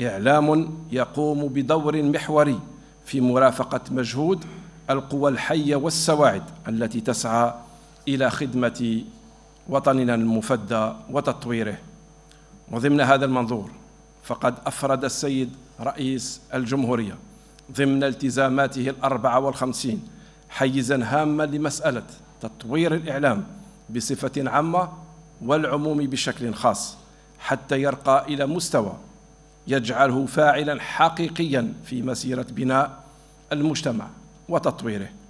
إعلام يقوم بدور محوري في مرافقة مجهود القوى الحية والسواعد التي تسعى إلى خدمة وطننا المفدى وتطويره وضمن هذا المنظور فقد أفرد السيد رئيس الجمهورية ضمن التزاماته الأربعة والخمسين حيزا هاما لمسألة تطوير الإعلام بصفة عامة والعموم بشكل خاص حتى يرقى إلى مستوى يجعله فاعلا حقيقيا في مسيرة بناء المجتمع وتطويره